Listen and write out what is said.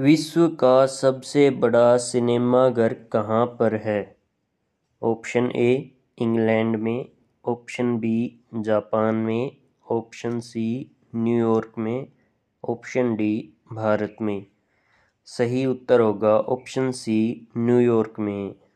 विश्व का सबसे बड़ा सिनेमाघर कहाँ पर है ऑप्शन ए इंग्लैंड में ऑप्शन बी जापान में ऑप्शन सी न्यूयॉर्क में ऑप्शन डी भारत में सही उत्तर होगा ऑप्शन सी न्यूयॉर्क में